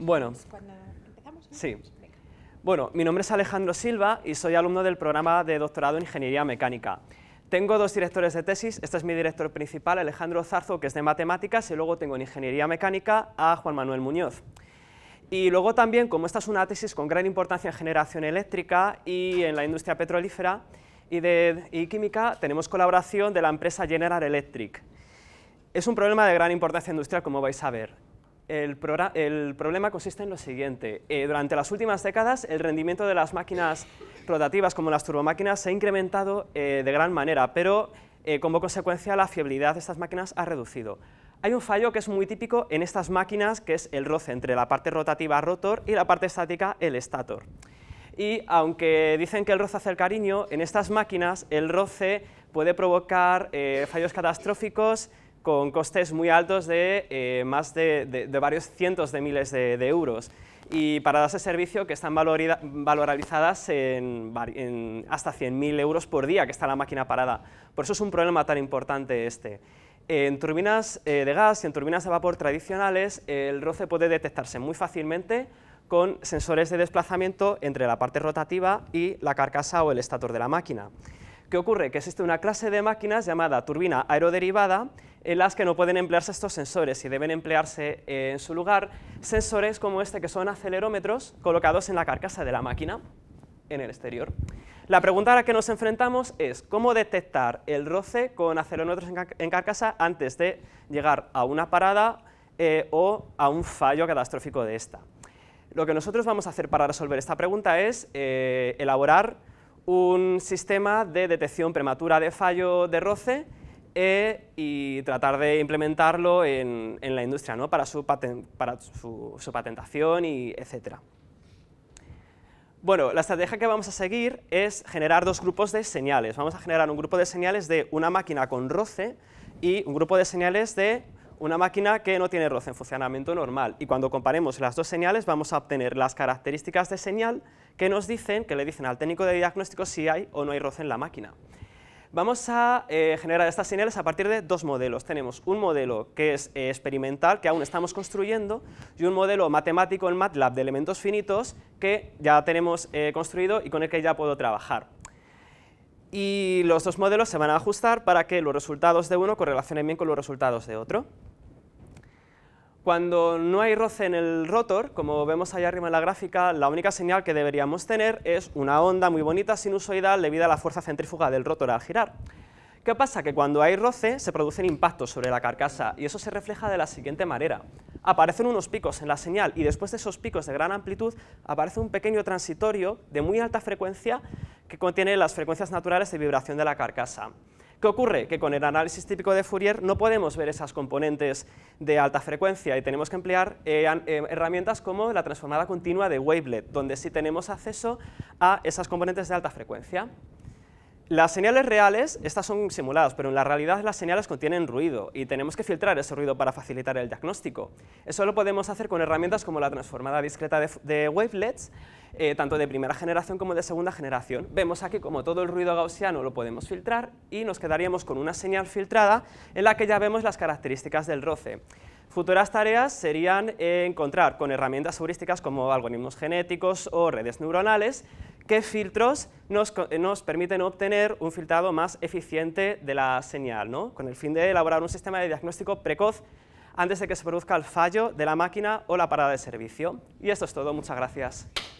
Bueno. Pues sí. Bueno, mi nombre es Alejandro Silva y soy alumno del programa de doctorado en Ingeniería Mecánica. Tengo dos directores de tesis, este es mi director principal, Alejandro Zarzo, que es de Matemáticas, y luego tengo en Ingeniería Mecánica a Juan Manuel Muñoz. Y luego también, como esta es una tesis con gran importancia en generación eléctrica y en la industria petrolífera y, de, y química, tenemos colaboración de la empresa General Electric. Es un problema de gran importancia industrial, como vais a ver el, problema consiste en lo siguiente. Eh, durante las últimas décadas, el rendimiento de las máquinas rotativas como las turbomáquinas se ha incrementado eh, de gran manera, pero eh, como consecuencia la fiabilidad de estas máquinas ha reducido. Hay un fallo que es muy típico en estas máquinas, que es el roce entre la parte rotativa rotor y la parte estática el estator. Y aunque dicen que el roce hace el cariño, en estas máquinas el roce puede provocar fallos catastróficos, con costes muy altos de eh, más de, varios cientos de miles de, euros y para ese servicio que están valorizadas en hasta 100.000 euros por día que está la máquina parada. Por eso es un problema tan importante este. En turbinas eh, de gas y en turbinas de vapor tradicionales el roce puede detectarse muy fácilmente con sensores de desplazamiento entre la parte rotativa y la carcasa o el estator de la máquina. ¿Qué ocurre? Que existe una clase de máquinas llamada turbina aeroderivada en las que no pueden emplearse estos sensores y deben emplearse en su lugar sensores como este que son acelerómetros colocados en la carcasa de la máquina en el exterior. La pregunta a la que nos enfrentamos es cómo detectar el roce con acelerómetros en, carcasa antes de llegar a una parada eh, o a un fallo catastrófico de esta. Lo que nosotros vamos a hacer para resolver esta pregunta es eh, elaborar un sistema de detección prematura de fallo de roce eh, y tratar de implementarlo en, en la industria ¿no? para, su, para su, patentación, y etc. Bueno, la estrategia que vamos a seguir es generar dos grupos de señales. Vamos a generar un grupo de señales de una máquina con roce y un grupo de señales de una máquina que no tiene roce en funcionamiento normal. Y cuando comparemos las dos señales vamos a obtener las características de señal que nos dicen, que le dicen al técnico de diagnóstico si hay o no hay roce en la máquina. Vamos a eh, generar estas señales a partir de dos modelos. Tenemos un modelo que es eh, experimental, que aún estamos construyendo, y un modelo matemático en MATLAB de elementos finitos que ya tenemos eh, construido y con el que ya puedo trabajar. Y los dos modelos se van a ajustar para que los resultados de uno correlacionen bien con los resultados de otro. Cuando no hay roce en el rotor, como vemos allá arriba en la gráfica, la única señal que deberíamos tener es una onda muy bonita sinusoidal debido a la fuerza centrífuga del rotor al girar. ¿Qué pasa? Que cuando hay roce se producen impactos sobre la carcasa y eso se refleja de la siguiente manera. Aparecen unos picos en la señal y después de esos picos de gran amplitud aparece un pequeño transitorio de muy alta frecuencia que contiene las frecuencias naturales de vibración de la carcasa. ¿Qué ocurre? Que con el análisis típico de Fourier no podemos ver esas componentes de alta frecuencia y tenemos que emplear eh, eh, herramientas como la transformada continua de wavelet, donde sí tenemos acceso a esas componentes de alta frecuencia. Las señales reales, estas son simuladas, pero en la realidad las señales contienen ruido y tenemos que filtrar ese ruido para facilitar el diagnóstico. Eso lo podemos hacer con herramientas como la transformada discreta de wavelets eh, tanto de primera generación como de segunda generación. Vemos aquí como todo el ruido gaussiano lo podemos filtrar y nos quedaríamos con una señal filtrada en la que ya vemos las características del roce. Futuras tareas serían encontrar con herramientas heurísticas como algoritmos genéticos o redes neuronales qué filtros nos, nos, permiten obtener un filtrado más eficiente de la señal, ¿no? con el fin de elaborar un sistema de diagnóstico precoz antes de que se produzca el fallo de la máquina o la parada de servicio. Y esto es todo, muchas gracias.